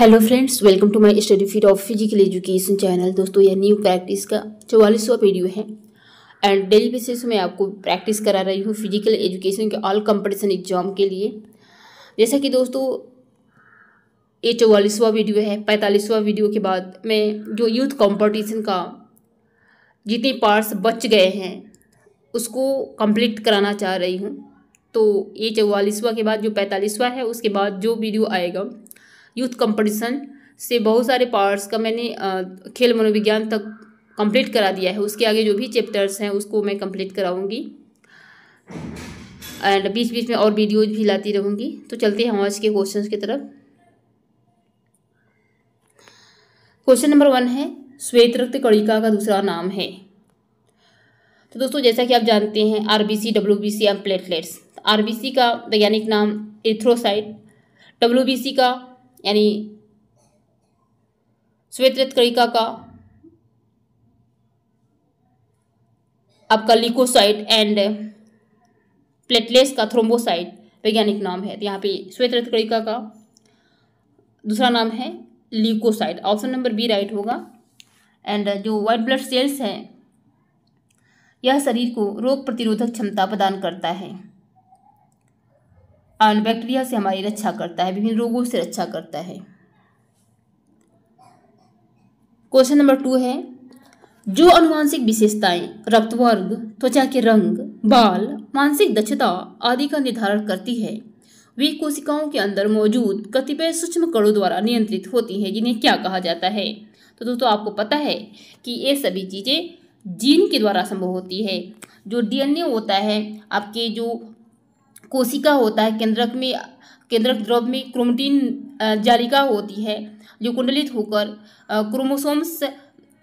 hello friends welcome to my study feed of physical education channel दोस्तों यह new practice का चौवालीसवा video है एंड डेली बेसिस में आपको प्रैक्टिस करा रही हूँ फिजिकल एजुकेशन के ऑल कंपटीशन एग्जाम के लिए जैसा कि दोस्तों ये चौवालीसवा वीडियो है पैंतालीसवा वीडियो के बाद में जो यूथ कॉम्पटिशन का जितने पार्ट्स बच गए हैं उसको कम्प्लीट कराना चाह रही हूँ तो ये चौवालीसवा के बाद जो पैंतालीसवा है उसके बाद जो वीडियो आएगा यूथ कंपटीशन से बहुत सारे पार्ट्स का मैंने खेल मनोविज्ञान तक कंप्लीट करा दिया है उसके आगे जो भी चैप्टर्स हैं उसको मैं कंप्लीट कराऊंगी एंड बीच बीच में और वीडियोज भी लाती रहूँगी तो चलते हैं हम आज के क्वेश्चन की तरफ क्वेश्चन नंबर वन है श्वेत रक्त कणिका का दूसरा नाम है तो दोस्तों जैसा कि आप जानते हैं R B C W B C and platelets R B C का वैज्ञानिक नाम एथ्रोसाइट डब्ल्यू बी सी का यानी स्वेतृत कणिका का आपका लिकोसाइट एंड प्लेटलेस का थ्रोम्बोसाइट वैज्ञानिक नाम है तो यहाँ पे श्वेत कड़िका का दूसरा नाम है leucocyte option number B right होगा एंड जो व्हाइट ब्लड सेल्स हैं यह शरीर को रोग प्रतिरोधक क्षमता प्रदान करता है और बैक्टीरिया से हमारी रक्षा करता है विभिन्न रोगों से रक्षा करता है क्वेश्चन नंबर टू है जो अनुवांशिक विशेषताएं रक्त वर्ग त्वचा के रंग बाल मानसिक दक्षता आदि का निर्धारण करती है वे कोशिकाओं के अंदर मौजूद कतिपय सूक्ष्म कणों द्वारा नियंत्रित होती है जिन्हें क्या कहा जाता है तो दोस्तों तो आपको पता है कि ये सभी चीज़ें जीन के द्वारा संभव होती है जो डीएनए होता है आपके जो कोशिका होता है केंद्रक में केंद्रक द्रव में क्रोमटीन जालिका होती है जो कुंडलित होकर क्रोमोसोम्स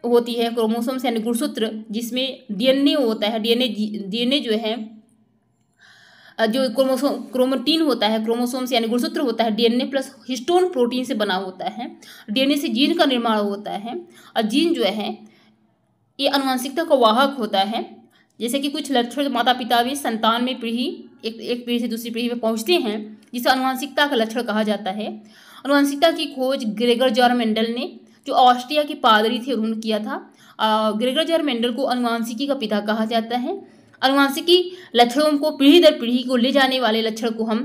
होती है क्रोमोसोम्स यानी गुणसूत्र जिसमें डीएनए होता है डीएनए डीएनए जो है जो क्रोमोसोम क्रोमोटीन होता है क्रोमोसोम्स यानी गुणसूत्र होता है डीएनए प्लस हिस्टोन प्रोटीन से बना होता है डीएनए से जीन का निर्माण होता है और जीन जो है ये अनुवांशिकता का वाहक होता है जैसे कि कुछ लक्षण माता पिता भी संतान में पीढ़ी एक एक पीढ़ी से दूसरी पीढ़ी में पहुँचते हैं जिसे अनुवांशिकता का लक्षण कहा जाता है अनुवांशिकता की खोज ग्रेगर जॉर मेंडल ने जो ऑस्ट्रिया की पादरी थे उन्होंने किया था ग्रेगर जॉर मेंडल को अनुवांशिकी का पिता कहा जाता है अनुवांशिकी लक्षणों को पीढ़ी दर पीढ़ी को ले जाने वाले लक्षण को हम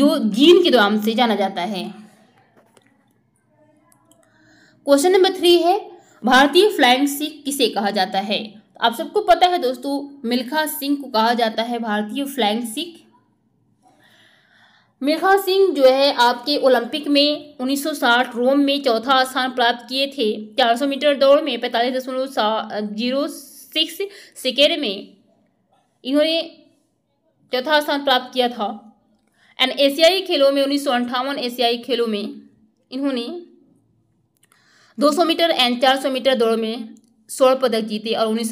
जो जीन के नाम से जाना जाता है क्वेश्चन नंबर थ्री है भारतीय फ्लाइंग सिख किसे कहा जाता है आप सबको पता है दोस्तों मिल्खा सिंह को कहा जाता है भारतीय फ्लैंग सिख मिल्खा सिंह जो है आपके ओलंपिक में 1960 रोम में चौथा स्थान प्राप्त किए थे 400 मीटर दौड़ में पैंतालीस दशमलव जीरो सिक्स सेकेंड में इन्होंने चौथा स्थान प्राप्त किया था एंड एशियाई खेलों में उन्नीस एशियाई खेलों में इन्होंने 200 मीटर एंड 400 मीटर दौड़ में स्वर्ण पदक जीते और उन्नीस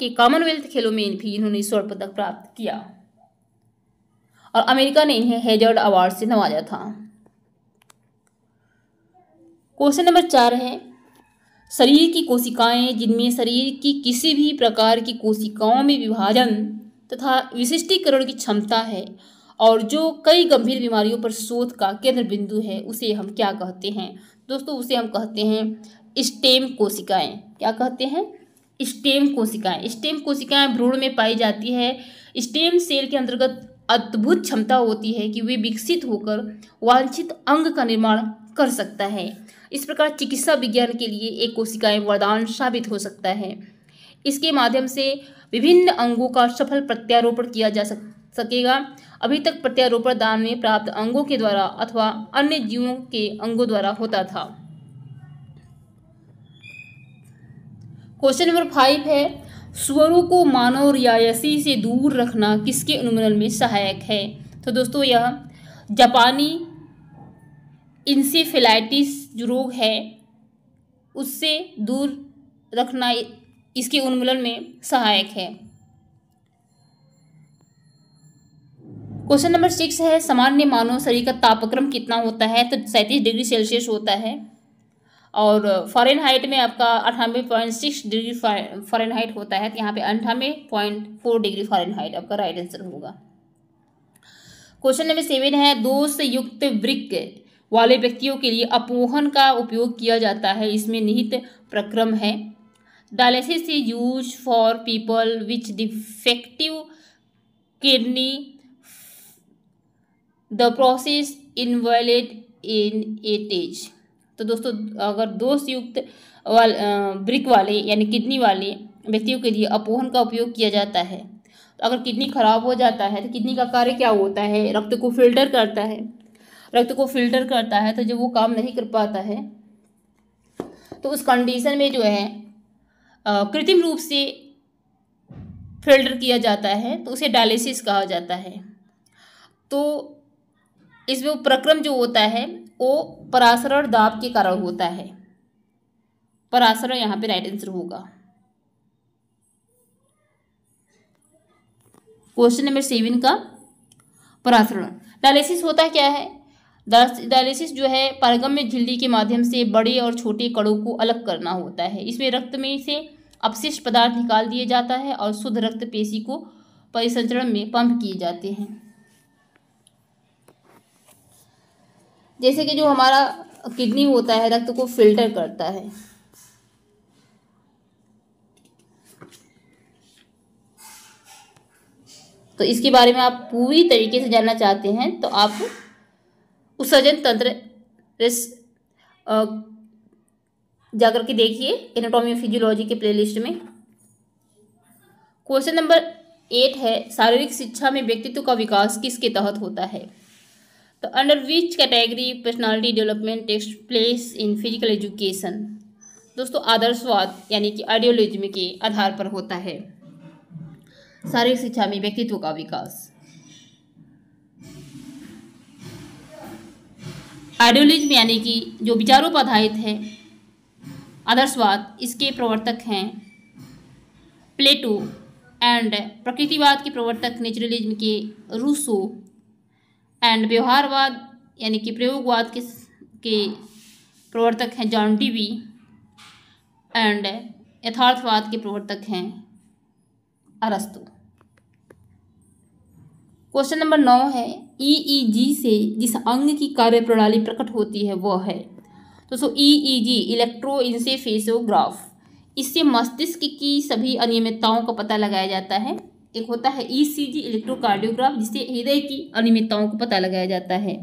के कॉमनवेल्थ खेलों में भी इन्होंने स्वर्ण पदक प्राप्त किया और अमेरिका ने इन्हें हेजर्ड अवार्ड से नवाजा था क्वेश्चन नंबर चार है शरीर की कोशिकाएं जिनमें शरीर की किसी भी प्रकार की कोशिकाओं में विभाजन तथा विशिष्टीकरण की क्षमता है और जो कई गंभीर बीमारियों पर शोध का केंद्र बिंदु है उसे हम क्या कहते हैं दोस्तों उसे हम कहते हैं स्टेम कोशिकाएं क्या कहते हैं स्टेम कोशिकाएं स्टेम कोशिकाएं भ्रूण में पाई जाती है स्टेम सेल के अंतर्गत अद्भुत क्षमता होती है कि वे विकसित होकर वांछित अंग का निर्माण कर सकता है इस प्रकार चिकित्सा विज्ञान के लिए एक कोशिकाएं वरदान साबित हो सकता है इसके माध्यम से विभिन्न अंगों का सफल प्रत्यारोपण किया जा सक, सकेगा अभी तक प्रत्यारोपण दान में प्राप्त अंगों के द्वारा अथवा अन्य जीवों के अंगों द्वारा होता था क्वेश्चन नंबर फाइव है स्वरों को मानव रियायसी से दूर रखना किसके उन्मूलन में सहायक है तो दोस्तों यह जापानी इंसीफेलाइटिस जो रोग है उससे दूर रखना इसके उन्मूलन में सहायक है क्वेश्चन नंबर सिक्स है सामान्य मानव शरीर का तापक्रम कितना होता है तो सैंतीस डिग्री सेल्सियस होता है और फॉरेन हाइट में आपका अठानवे point six degree Fahrenheit होता है तो यहाँ पे अंठानवे point four degree Fahrenheit आपका राइट आंसर होगा क्वेश्चन नंबर सेवन है दोष युक्त वृक्क वाले व्यक्तियों के लिए अपोहन का उपयोग किया जाता है इसमें निहित प्रक्रम है dialysis is use for people which defective kidney the process involved in it is तो दोस्तों अगर दोष युक्त वाल ब्रिक वाले यानी किडनी वाले व्यक्तियों के लिए अपोहन का उपयोग किया जाता है तो अगर किडनी खराब हो जाता है तो किडनी का कार्य क्या होता है रक्त को फिल्टर करता है रक्त को फिल्टर करता है तो जब वो काम नहीं कर पाता है तो उस कंडीशन में जो है कृत्रिम रूप से फिल्टर किया जाता है तो उसे डायलिसिस कहा जाता है तो इसमें प्रक्रम जो होता है वो परासर और दाब के कारण होता है परासर यहाँ पे राइट आंसर होगा क्वेश्चन नंबर सेवन का परासरण डायलिसिस होता क्या है डायलिसिस जो है परगम में झिल्ली के माध्यम से बड़े और छोटे कड़ों को अलग करना होता है इसमें रक्त में से अपशिष्ट पदार्थ निकाल दिया जाता है और शुद्ध रक्त पेशी को परिसंचरण में पंप किए जाते हैं जैसे कि जो हमारा किडनी होता है रक्त को फिल्टर करता है तो इसके बारे में आप पूरी तरीके से जानना चाहते हैं तो आप उत्सर्जन तंत्र जाकर के देखिए एनाटॉमी फिजियोलॉजी के प्लेलिस्ट में क्वेश्चन नंबर एट है शारीरिक शिक्षा में व्यक्तित्व का विकास किसके तहत होता है तो under which category personality development takes place in physical education दोस्तों आदर्शवाद यानी कि आइडियोलॉजी के आधार पर होता है शारीरिक शिक्षा में व्यक्तित्व का विकास आइडियोलॉजी यानी कि जो विचारों पर आधारित है आदर्शवाद इसके प्रवर्तक हैं प्लेटो एंड प्रकृतिवाद के प्रवर्तक नेचुरलिज्म के रूसो एंड व्यवहारवाद यानी कि प्रयोगवाद के के प्रवर्तक हैं जॉन डीवी एंड यथार्थवाद के प्रवर्तक हैं अरस्तु क्वेश्चन नंबर नौ है ईईजी e e से जिस अंग की कार्य प्रणाली प्रकट होती है वह है तो सो ईईजी इलेक्ट्रो इंसेफेसोग्राफ इससे मस्तिष्क की सभी अनियमितताओं का पता लगाया जाता है एक होता है ईसीजी e इलेक्ट्रोकार्डियोग्राफ जिससे हृदय की अनियमितताओं को पता लगाया जाता है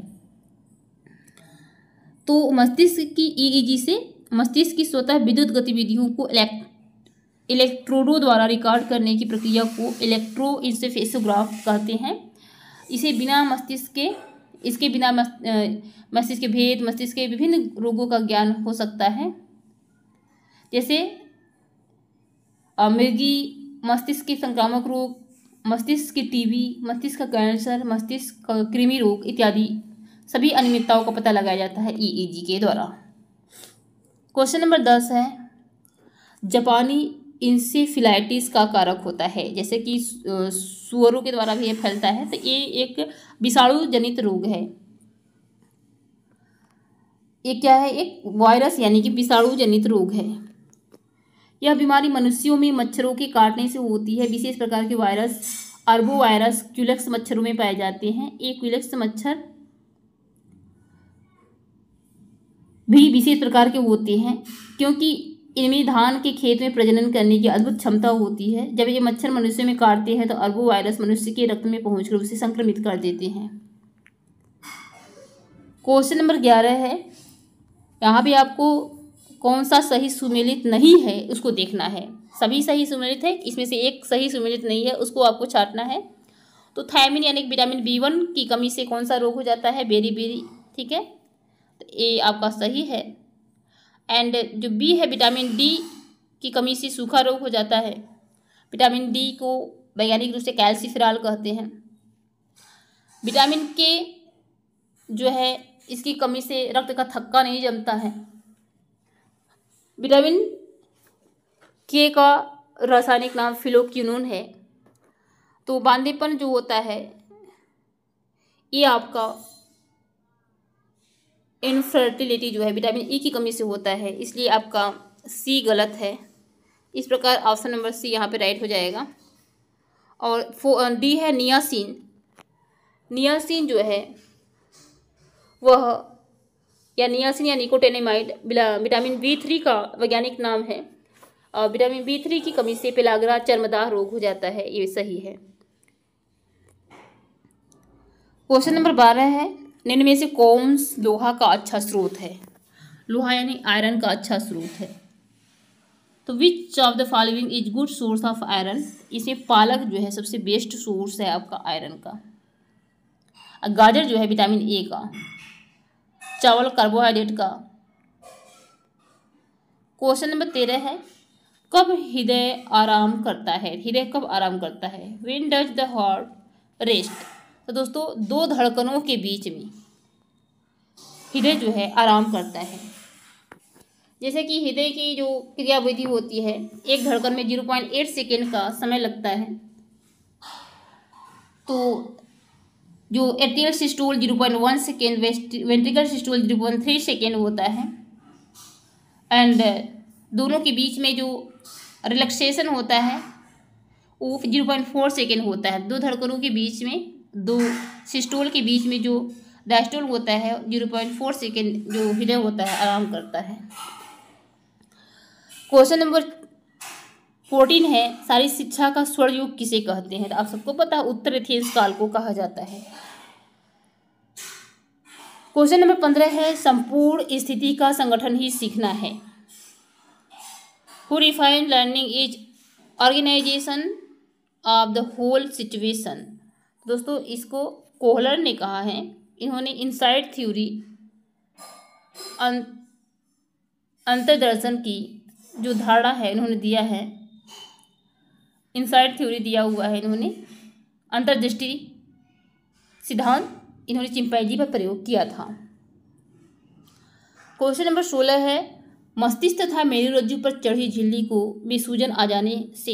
तो मस्तिष्क की ईईजी e e से मस्तिष्क की स्वतः विद्युत गतिविधियों को इलेक्ट्रोडों द्वारा रिकॉर्ड करने की प्रक्रिया को इलेक्ट्रो इंसेफेसोग्राफ कहते हैं इसे बिना मस्तिष्क के इसके बिना मस्तिष्क के भेद मस्तिष्क के विभिन्न रोगों का ज्ञान हो सकता है जैसे मृगी मस्तिष्क के संक्रामक रोग मस्तिष्क की टीबी मस्तिष्क का कैंसर मस्तिष्क का कृमि रोग इत्यादि सभी अनियमितताओं का पता लगाया जाता है ईईजी e e के द्वारा क्वेश्चन नंबर दस है जापानी इंसेफिलाइटिस का कारक होता है जैसे कि सुअरों के द्वारा भी ये फैलता है तो ये एक विषाणु जनित रोग है ये क्या है एक वायरस यानी कि विषाणु जनित रोग है यह बीमारी मनुष्यों में मच्छरों के काटने से होती है विशेष प्रकार के वायरस अर्बो वायरस क्यूलक्स मच्छरों में पाए जाते हैं एक क्यूलक्स मच्छर भी विशेष प्रकार के होते हैं क्योंकि इनमें धान के खेत में प्रजनन करने की अद्भुत क्षमता होती है जब ये मच्छर मनुष्य में काटते हैं तो अर्बो वायरस मनुष्य के रक्त में पहुंचकर उसे संक्रमित कर देते हैं क्वेश्चन नंबर ग्यारह है यहाँ भी आपको कौन सा सही सुमेलित नहीं है उसको देखना है सभी सही सुमेलित है इसमें से एक सही सुमेलित नहीं है उसको आपको छाटना है तो थायमिन यानी विटामिन बी वन की कमी से कौन सा रोग हो जाता है बेरी बेरी ठीक है तो ये आपका सही है एंड जो बी है विटामिन डी की कमी से सूखा रोग हो जाता है विटामिन डी को वैज्ञानिक रूप से कैल्सीफिराल कहते हैं विटामिन के जो है इसकी कमी से रक्त का थक्का नहीं जमता है विटामिन के का रासायनिक नाम फिलोक्यूनून है तो बांधेपन जो होता है ये आपका इनफर्टिलिटी जो है विटामिन ई e की कमी से होता है इसलिए आपका सी गलत है इस प्रकार ऑप्शन नंबर सी यहाँ पे राइट हो जाएगा और फो डी है नियासीन नियासीन जो है वह या नियासिन या निकोटेनेमाइड विटामिन बी थ्री का वैज्ञानिक नाम है और विटामिन बी थ्री की कमी से पेलागरा चर्मदाह रोग हो जाता है ये सही है क्वेश्चन नंबर बारह है निम्न में से कौन लोहा का अच्छा स्रोत है लोहा यानी आयरन का अच्छा स्रोत है तो which of the following is good source of iron इसमें पालक जो है सबसे बेस्ट सोर्स है आपका आयरन का गाजर जो है विटामिन ए का चावल कार्बोहाइड्रेट का क्वेश्चन नंबर तेरह है कब हृदय आराम करता है हृदय कब आराम करता है when does the heart rest तो दोस्तों दो धड़कनों के बीच में हृदय जो है आराम करता है जैसे कि हृदय की जो क्रियाविधि होती है एक धड़कन में जीरो पॉइंट एट सेकेंड का समय लगता है तो जो atrial systole zero point one second ventricle systole zero point three second होता है एंड uh, दोनों के बीच में जो रिलैक्सेशन होता है वो जीरो पॉइंट फोर सेकेंड होता है दो धड़कनों के बीच में दो सिस्टोल के बीच में जो डायस्टोल होता है जीरो पॉइंट फोर सेकेंड जो हृदय होता है आराम करता है क्वेश्चन नंबर फोर्टीन है सारी शिक्षा का स्वर्ण युग किसे कहते हैं तो आप सबको पता उत्तर एथियंस काल को कहा जाता है क्वेश्चन नंबर पंद्रह है संपूर्ण स्थिति का संगठन ही सीखना है who refine learning is organization of the whole situation दोस्तों इसको कोहलर ने कहा है इन्होंने इनसाइड थ्योरी अं-, अंतर्दर्शन की जो धारणा है इन्होंने दिया है इनसाइड थ्योरी दिया हुआ है इन्होंने अंतर्दृष्टि सिद्धांत इन्होंने चिंपैजी पर प्रयोग किया था क्वेश्चन नंबर सोलह है मस्तिष्क तथा रज्जु पर चढ़ी झिल्ली को विसूजन सूजन आ जाने से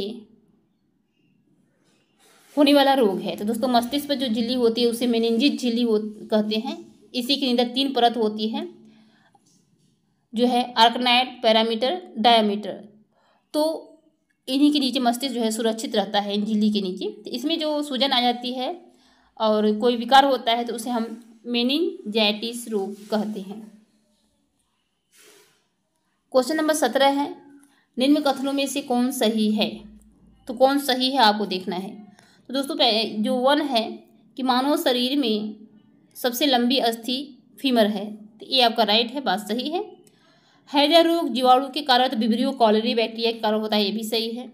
होने वाला रोग है तो दोस्तों मस्तिष्क पर जो झिल्ली होती है उसे मेनिंजित झिल्ली कहते हैं इसी के अंदर तीन परत होती है जो है आर्कनाइट पैरामीटर डायामीटर तो इन्हीं के नीचे मस्तिष्क जो है सुरक्षित रहता है इन झिल्ली के नीचे तो इसमें जो सूजन आ जाती है और कोई विकार होता है तो उसे हम मेनिंजाइटिस रोग कहते हैं क्वेश्चन नंबर सत्रह है निम्न कथनों में से कौन सही है तो कौन सही है आपको देखना है तो दोस्तों जो वन है कि मानव शरीर में सबसे लंबी अस्थि फीमर है तो ये आपका राइट है बात सही है हृदय रोग जीवाणु के कारण तो बिबरियो कॉलरी बैक्टीरिया के कारण होता है ये भी सही है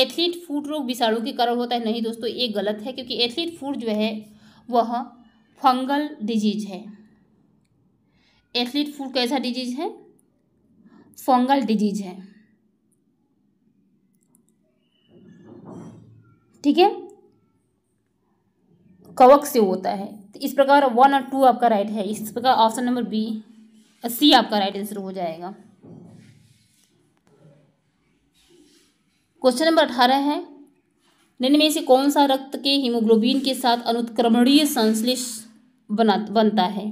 एथलीट फूड रोग विषाणु के कारण होता है नहीं दोस्तों ये गलत है क्योंकि एथलीट फूड जो है वह फंगल डिजीज है एथलीट फूड कैसा डिजीज है फंगल डिजीज है ठीक है कवक से होता है तो इस प्रकार वन और टू आपका राइट है इस प्रकार ऑप्शन नंबर बी सी आपका राइट आंसर हो जाएगा क्वेश्चन नंबर अठारह है निम्न से कौन सा रक्त के हीमोग्लोबिन के साथ अनुत्क्रमणीय संश्लेष बना बनता है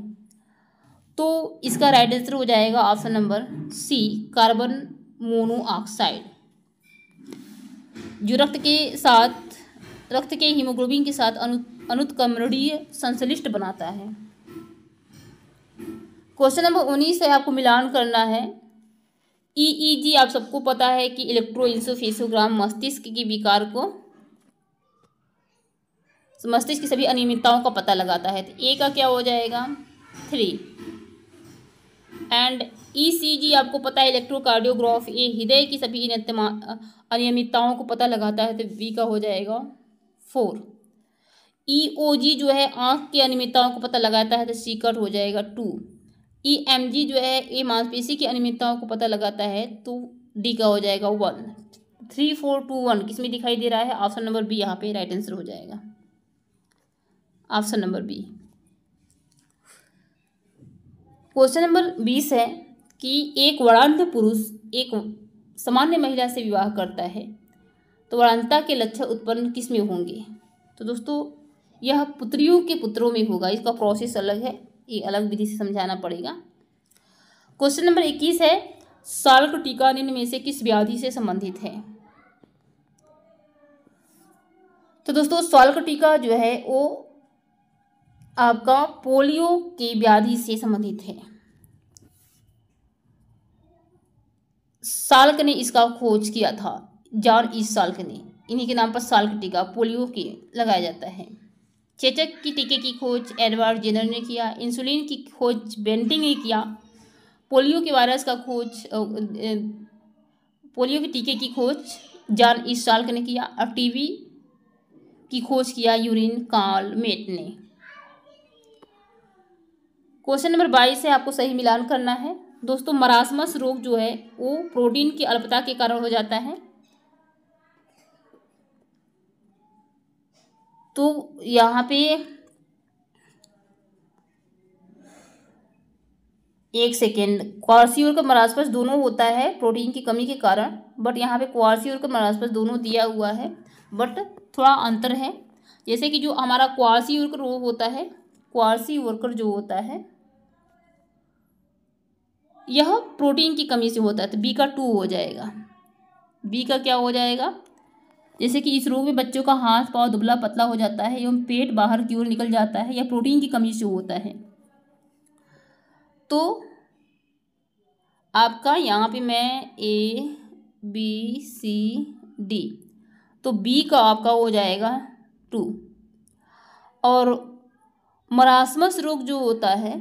तो इसका राइट आंसर हो जाएगा option number C carbon monoxide जो रक्त के साथ रक्त के हीमोग्लोबिन के साथ अनु अनुत्क्रमणीय संश्लिष्ट बनाता है क्वेश्चन नंबर उन्नीस है आपको मिलान करना है ईईजी e e आप सबको पता है कि इलेक्ट्रो इंसोफेसोग्राम मस्तिष्क की विकार को मस्तिष्क की सभी अनियमितताओं का पता लगाता है तो ए का क्या हो जाएगा थ्री एंड ईसीजी आपको पता है इलेक्ट्रोकार्डियोग्राफ ए हृदय की सभी अनियमितताओं को पता लगाता है तो बी का हो जाएगा फोर ईओजी e जो है आँख की अनियमितताओं को पता लगाता है तो सी कट हो जाएगा टू ई एम जी जो है ये मांसपेशी की अनियमितताओं को पता लगाता है तो डी का हो जाएगा one three four two one किस में दिखाई दे रहा है ऑप्शन नंबर बी यहाँ पे राइट आंसर हो जाएगा option number B question number बीस है कि एक वर्णांत पुरुष एक सामान्य महिला से विवाह करता है तो वर्णता के लक्षण उत्पन्न किस में होंगे तो दोस्तों यह पुत्रियों के पुत्रों में होगा इसका प्रोसेस अलग है ये अलग विधि से समझाना पड़ेगा क्वेश्चन नंबर इक्कीस है साल्क टीका निम्न में से किस व्याधि से संबंधित है तो दोस्तों सॉल्क टीका जो है वो आपका पोलियो की व्याधि से संबंधित है साल्क ने इसका खोज किया था जॉन इस साल्क ने इन्हीं के नाम पर साल्क टीका पोलियो के लगाया जाता है चेचक की टीके की खोज एडवर्ड जेनर ने किया इंसुलिन की खोज बेंटिंग ने किया पोलियो के वायरस का खोज पोलियो के टीके की खोज जान इस साल ने किया और टीवी की खोज किया यूरिन काल मेट ने क्वेश्चन नंबर बाईस है आपको सही मिलान करना है दोस्तों मरासमस रोग जो है वो प्रोटीन की अल्पता के कारण हो जाता है तो यहाँ पे एक सेकेंड क्वारसी और मरासपस दोनों होता है प्रोटीन की कमी के कारण बट यहाँ पे क्वारसी और मरासपस दोनों दिया हुआ है बट थोड़ा अंतर है जैसे कि जो हमारा क्वारसी वर्कर रोग होता है क्वारसी वर्कर जो होता है यह प्रोटीन की कमी से होता है तो बी का टू हो जाएगा बी का क्या हो जाएगा जैसे कि इस रोग में बच्चों का हाथ पाँव दुबला पतला हो जाता है एवं पेट बाहर की ओर निकल जाता है या प्रोटीन की कमी से होता है तो आपका यहाँ पे मैं ए बी सी डी तो बी का आपका हो जाएगा टू और मरासमस रोग जो होता है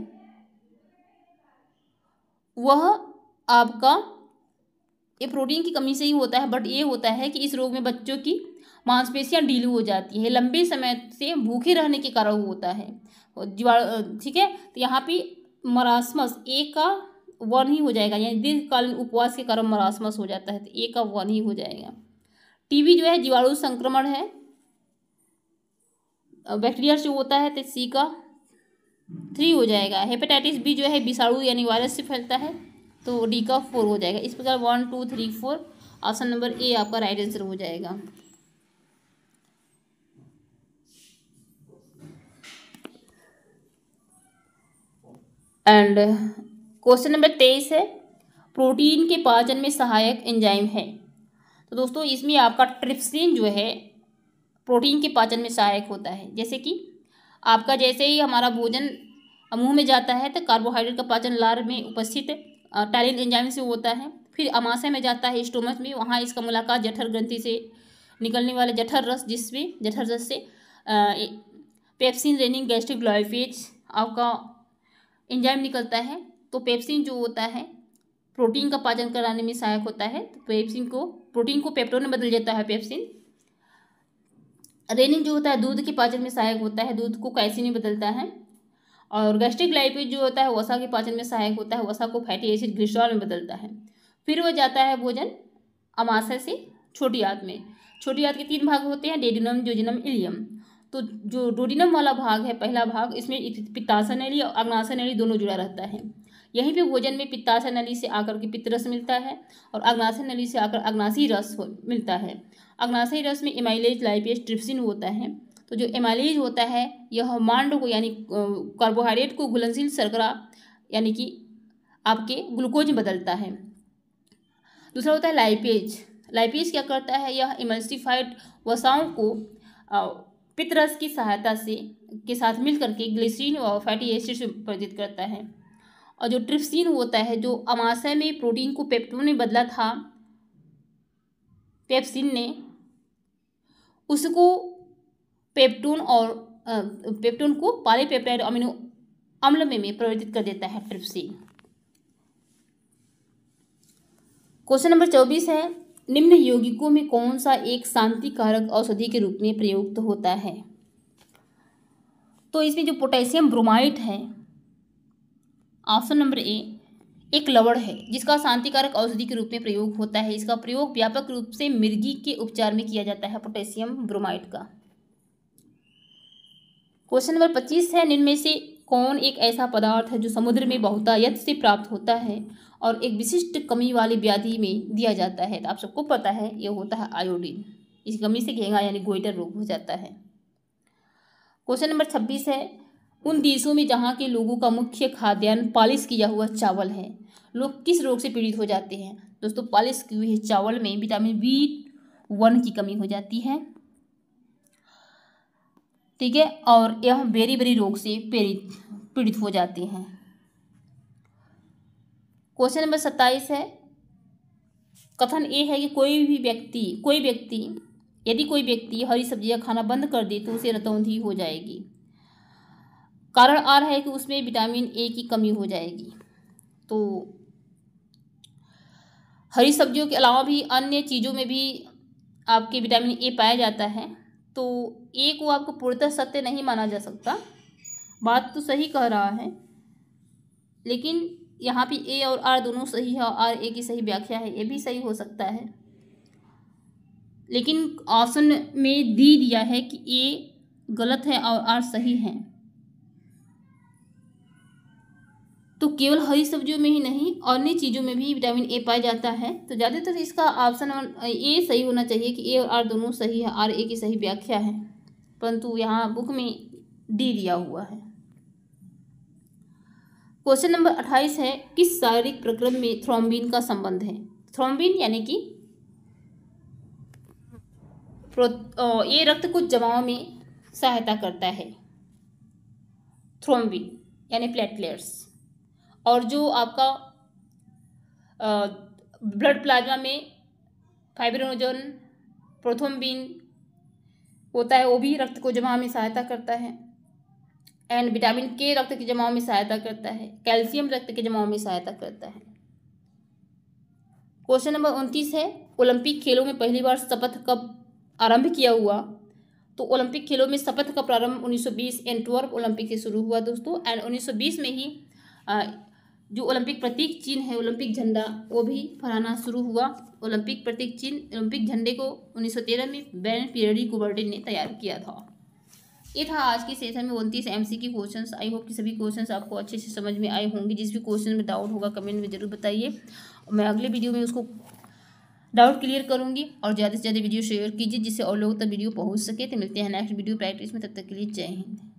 वह आपका ये प्रोटीन की कमी से ही होता है बट ये होता है कि इस रोग में बच्चों की मांसपेशियां ढीली हो जाती है लंबे समय से भूखे रहने के कारण होता है जीवाणु ठीक है तो यहाँ पे मरासमस ए का वन ही हो जाएगा यानी दीर्घकालीन उपवास के कारण मरासमस हो जाता है तो ए का वन ही हो जाएगा टीबी जो है जीवाणु संक्रमण है बैक्टीरिया से होता है तो सी का थ्री हो जाएगा हेपेटाइटिस बी जो है विषाणु यानी वायरस से फैलता है तो डी का फोर हो जाएगा इस प्रकार one two three four option number A आपका राइट आंसर हो जाएगा एंड क्वेश्चन नंबर तेईस है प्रोटीन के पाचन में सहायक एंजाइम है तो दोस्तों इसमें आपका ट्रिप्सिन जो है प्रोटीन के पाचन में सहायक होता है जैसे कि आपका जैसे ही हमारा भोजन मुँह में जाता है तो कार्बोहाइड्रेट का पाचन लार में उपस्थित टैलिन एंजाइम से होता है फिर अमाशय में जाता है स्टोमस में वहाँ इसका मुलाकात जठर ग्रंथि से निकलने वाला जठर रस जिसमें जठर रस से पेप्सिन रेनिंग गैस्ट्रिक ग्लाइफेज आपका एंजाइम निकलता है तो पेप्सिन जो होता है प्रोटीन का पाचन कराने में सहायक होता है तो पेप्सिन को प्रोटीन को पेप्टोन में बदल जाता है पेप्सिन रेनिन जो होता है दूध के पाचन में सहायक होता है दूध को कैसे में बदलता है और गैस्ट्रिक लाइपेज जो होता है वसा के पाचन में सहायक होता है वसा को फैटी एसिड ग्लिस्ट्रॉल में बदलता है फिर वह जाता है भोजन अमाशय से छोटी आंत में छोटी आंत के तीन भाग होते हैं डेडिनम जोजिनम इलियम तो जो डोडिनम वाला भाग है पहला भाग इसमें पित्ताशा नली और अग्नाशा नली दोनों जुड़ा रहता है यहीं पे भोजन में पित्ताशा नली से आकर के पित्तरस मिलता है और अग्नाशय नली से आकर अग्नाशी रस मिलता है अग्नाशय रस में इमाइलेज लाइपेज ट्रिप्सिन होता है तो जो एमाइलेज होता है यह मांडो को यानी कार्बोहाइड्रेट को घुलनशील सरकरा यानी कि आपके ग्लूकोज में बदलता है दूसरा होता है लाइपेज लाइपेज क्या करता है यह इमल्सिफाइड वसाओं को पितरस की सहायता से के साथ मिल करके ग्लिसरीन और फैटी एसिड से प्रदित करता है और जो ट्रिप्सिन होता है जो अमाशय में प्रोटीन को पेप्टोन में बदला था पेप्सिन ने उसको पेप्टून और पेप्टून को पॉलीपेप्टाइड अमीनो अम्ल में, में परिवर्तित कर देता है ट्रिप्सिन क्वेश्चन नंबर चौबीस है निम्न यौगिकों में कौन सा एक शांतिकारक औषधि के रूप में प्रयुक्त होता है तो इसमें जो पोटेशियम ब्रोमाइड है ऑप्शन नंबर ए एक लवण है जिसका शांतिकारक औषधि के रूप में प्रयोग होता है इसका प्रयोग व्यापक रूप से मिर्गी के उपचार में किया जाता है पोटेशियम ब्रोमाइड का क्वेश्चन नंबर पच्चीस है निम्न से कौन एक ऐसा पदार्थ है जो समुद्र में बहुतायत से प्राप्त होता है और एक विशिष्ट कमी वाली व्याधि में दिया जाता है तो आप सबको पता है ये होता है आयोडीन इस कमी से घेंगा यानी गोइटर रोग हो जाता है क्वेश्चन नंबर छब्बीस है उन देशों में जहाँ के लोगों का मुख्य खाद्यान्न पालिश किया हुआ चावल है लोग किस रोग से पीड़ित हो जाते हैं दोस्तों पालिश किए हुए चावल में विटामिन बी वन की कमी हो जाती है ठीक है और यह बेरी बेरी रोग से पीड़ित पीड़ित हो जाते हैं क्वेश्चन नंबर सत्ताईस है कथन ये है कि कोई भी व्यक्ति कोई व्यक्ति यदि कोई व्यक्ति हरी सब्जियां खाना बंद कर दे तो उसे रतौंधी हो जाएगी कारण आ रहा है कि उसमें विटामिन ए की कमी हो जाएगी तो हरी सब्जियों के अलावा भी अन्य चीज़ों में भी आपके विटामिन ए पाया जाता है तो ए को आपको पूर्णतः सत्य नहीं माना जा सकता बात तो सही कह रहा है लेकिन यहाँ पे ए और आर दोनों सही है और आर ए की सही व्याख्या है ए भी सही हो सकता है लेकिन ऑप्शन में दी दिया है कि ए गलत है और आर सही है तो केवल हरी सब्जियों में ही नहीं अन्य चीज़ों में भी विटामिन ए पाया जाता है तो ज़्यादातर इसका ऑप्शन ए सही होना चाहिए कि ए और आर दोनों सही है आर ए की सही व्याख्या है परंतु यहाँ बुक में डी दिया हुआ है क्वेश्चन नंबर अट्ठाईस है किस शारीरिक प्रक्रम में थ्रोम्बिन का संबंध है थ्रोम्बिन यानी कि ये रक्त को जमाव में सहायता करता है थ्रोम्बिन यानी प्लेटलेट्स और जो आपका ब्लड प्लाज्मा में फाइब्रोजन प्रोथोम्बिन होता है वो भी रक्त को जमाव में सहायता करता है एंड विटामिन के रक्त के जमाव में सहायता करता है कैल्शियम रक्त के जमाव में सहायता करता है क्वेश्चन नंबर उनतीस है ओलंपिक खेलों में पहली बार शपथ कब आरंभ किया हुआ तो ओलंपिक खेलों में शपथ का प्रारंभ 1920 एंटवर्प ओलंपिक से शुरू हुआ दोस्तों एंड 1920 में ही जो ओलंपिक प्रतीक चिन्ह है ओलंपिक झंडा वो भी फहराना शुरू हुआ ओलंपिक प्रतीक चिन्ह ओलंपिक झंडे को 1913 में बैन पियरी कुबर्टिन ने तैयार किया था ये था आज के सेशन में उनतीस एम सी की क्वेश्चन आई होप कि सभी क्वेश्चन आपको अच्छे से समझ में आए होंगे जिस भी क्वेश्चन में डाउट होगा कमेंट में ज़रूर बताइए मैं अगले वीडियो में उसको डाउट क्लियर करूंगी और ज़्यादा से ज़्यादा वीडियो शेयर कीजिए जिससे और लोगों तक वीडियो पहुँच सके तो मिलते हैं नेक्स्ट वीडियो प्रैक्टिस में तब तक के लिए जय हिंद